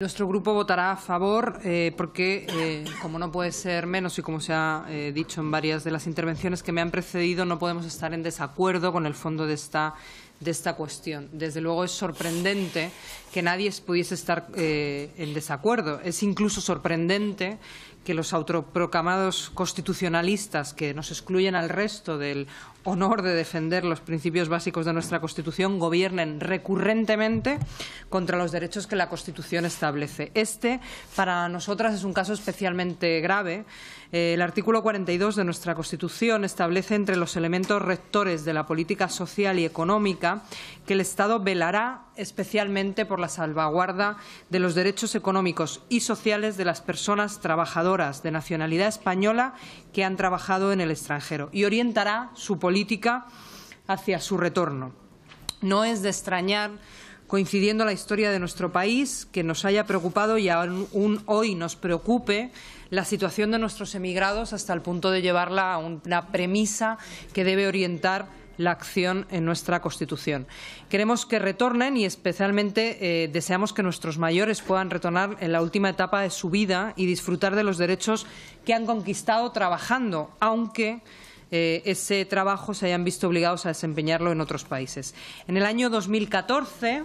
Nuestro grupo votará a favor eh, porque, eh, como no puede ser menos y como se ha eh, dicho en varias de las intervenciones que me han precedido, no podemos estar en desacuerdo con el fondo de esta, de esta cuestión. Desde luego es sorprendente que nadie pudiese estar en desacuerdo. Es incluso sorprendente que los autoproclamados constitucionalistas que nos excluyen al resto del honor de defender los principios básicos de nuestra Constitución gobiernen recurrentemente contra los derechos que la Constitución establece. Este, para nosotras, es un caso especialmente grave. Eh, el artículo 42 de nuestra Constitución establece entre los elementos rectores de la política social y económica que el Estado velará especialmente por la salvaguarda de los derechos económicos y sociales de las personas trabajadoras de nacionalidad española que han trabajado en el extranjero y orientará su política hacia su retorno. No es de extrañar, coincidiendo la historia de nuestro país, que nos haya preocupado y aún hoy nos preocupe la situación de nuestros emigrados hasta el punto de llevarla a una premisa que debe orientar la acción en nuestra Constitución. Queremos que retornen y especialmente eh, deseamos que nuestros mayores puedan retornar en la última etapa de su vida y disfrutar de los derechos que han conquistado trabajando, aunque eh, ese trabajo se hayan visto obligados a desempeñarlo en otros países. En el año 2014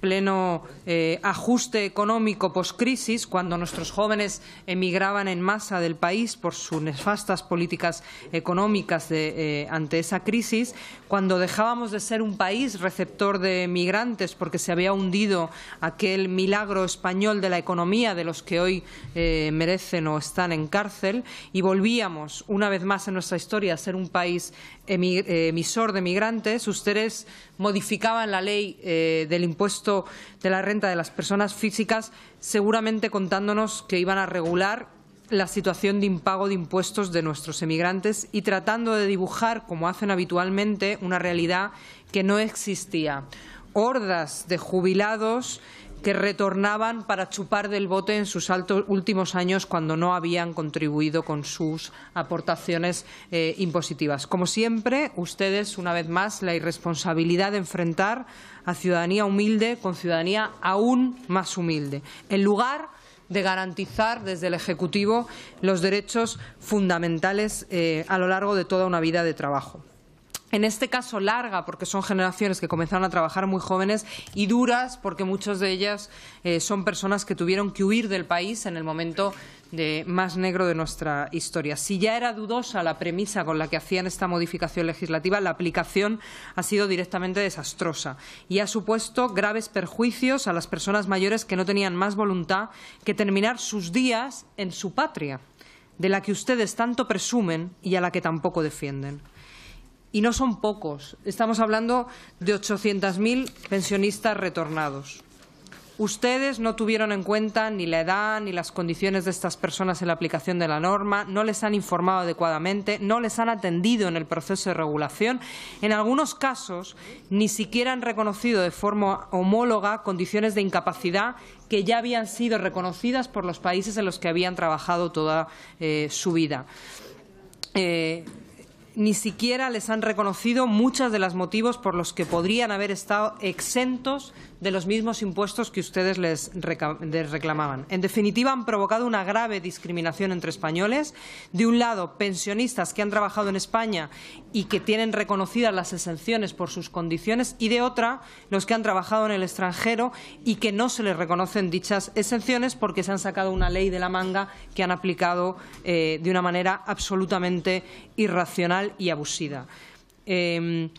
pleno eh, ajuste económico post-crisis, cuando nuestros jóvenes emigraban en masa del país por sus nefastas políticas económicas eh, ante esa crisis, cuando dejábamos de ser un país receptor de migrantes porque se había hundido aquel milagro español de la economía de los que hoy eh, merecen o están en cárcel y volvíamos una vez más en nuestra historia a ser un país emisor de migrantes, ustedes modificaban la ley eh, del impuesto de la renta de las personas físicas, seguramente contándonos que iban a regular la situación de impago de impuestos de nuestros emigrantes y tratando de dibujar, como hacen habitualmente, una realidad que no existía. Hordas de jubilados que retornaban para chupar del bote en sus últimos años cuando no habían contribuido con sus aportaciones eh, impositivas. Como siempre, ustedes, una vez más, la irresponsabilidad de enfrentar a ciudadanía humilde con ciudadanía aún más humilde, en lugar de garantizar desde el Ejecutivo los derechos fundamentales eh, a lo largo de toda una vida de trabajo en este caso larga, porque son generaciones que comenzaron a trabajar muy jóvenes, y duras, porque muchas de ellas eh, son personas que tuvieron que huir del país en el momento más negro de nuestra historia. Si ya era dudosa la premisa con la que hacían esta modificación legislativa, la aplicación ha sido directamente desastrosa y ha supuesto graves perjuicios a las personas mayores que no tenían más voluntad que terminar sus días en su patria, de la que ustedes tanto presumen y a la que tampoco defienden. Y no son pocos. Estamos hablando de 800.000 pensionistas retornados. Ustedes no tuvieron en cuenta ni la edad ni las condiciones de estas personas en la aplicación de la norma, no les han informado adecuadamente, no les han atendido en el proceso de regulación. En algunos casos, ni siquiera han reconocido de forma homóloga condiciones de incapacidad que ya habían sido reconocidas por los países en los que habían trabajado toda eh, su vida. Eh, ni siquiera les han reconocido muchos de los motivos por los que podrían haber estado exentos de los mismos impuestos que ustedes les reclamaban. En definitiva, han provocado una grave discriminación entre españoles. De un lado, pensionistas que han trabajado en España y que tienen reconocidas las exenciones por sus condiciones, y de otra, los que han trabajado en el extranjero y que no se les reconocen dichas exenciones porque se han sacado una ley de la manga que han aplicado eh, de una manera absolutamente irracional y abusida. Em,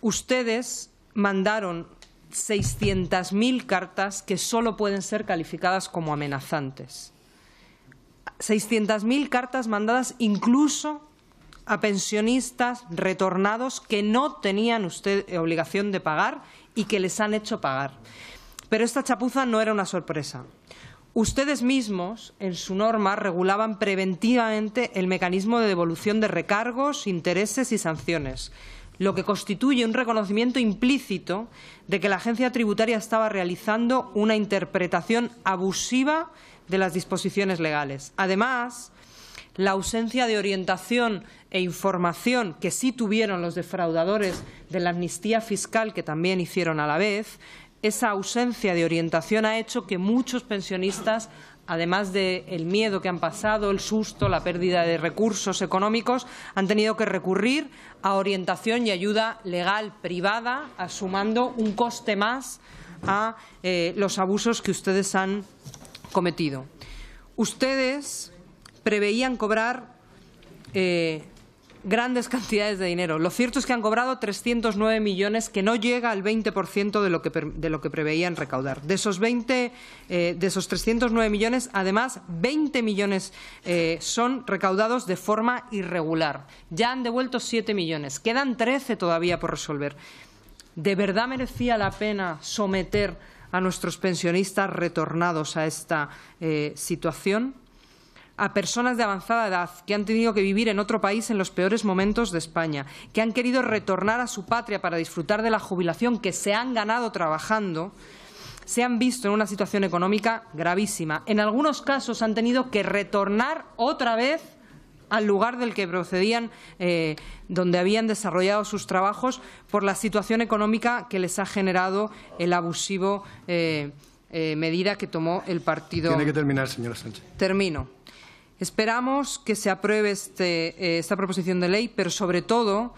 ustedes mandaron 600.000 cartas que solo pueden ser calificadas como amenazantes. 600.000 cartas mandadas incluso a pensionistas retornados que no tenían usted obligación de pagar y que les han hecho pagar. Pero esta chapuza no era una sorpresa. Ustedes mismos, en su norma, regulaban preventivamente el mecanismo de devolución de recargos, intereses y sanciones, lo que constituye un reconocimiento implícito de que la agencia tributaria estaba realizando una interpretación abusiva de las disposiciones legales. Además, la ausencia de orientación e información que sí tuvieron los defraudadores de la amnistía fiscal, que también hicieron a la vez, esa ausencia de orientación ha hecho que muchos pensionistas, además del miedo que han pasado, el susto, la pérdida de recursos económicos, han tenido que recurrir a orientación y ayuda legal privada, asumiendo un coste más a eh, los abusos que ustedes han cometido. Ustedes preveían cobrar eh, grandes cantidades de dinero. Lo cierto es que han cobrado 309 millones, que no llega al 20% de lo, que, de lo que preveían recaudar. De esos, 20, eh, de esos 309 millones, además, 20 millones eh, son recaudados de forma irregular. Ya han devuelto 7 millones. Quedan 13 todavía por resolver. ¿De verdad merecía la pena someter a nuestros pensionistas retornados a esta eh, situación? a personas de avanzada edad que han tenido que vivir en otro país en los peores momentos de España, que han querido retornar a su patria para disfrutar de la jubilación que se han ganado trabajando, se han visto en una situación económica gravísima. En algunos casos han tenido que retornar otra vez al lugar del que procedían, eh, donde habían desarrollado sus trabajos, por la situación económica que les ha generado el abusivo eh, eh, medida que tomó el partido. Tiene que terminar, señora Sánchez. Termino. Esperamos que se apruebe este, eh, esta proposición de ley, pero sobre todo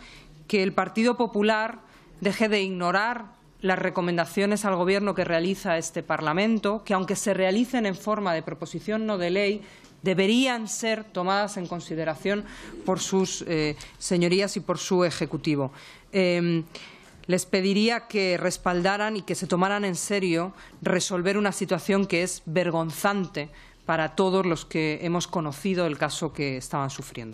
que el Partido Popular deje de ignorar las recomendaciones al Gobierno que realiza este Parlamento, que aunque se realicen en forma de proposición no de ley, deberían ser tomadas en consideración por sus eh, señorías y por su Ejecutivo. Em, les pediría que respaldaran y que se tomaran en serio resolver una situación que es vergonzante para todos los que hemos conocido el caso que estaban sufriendo.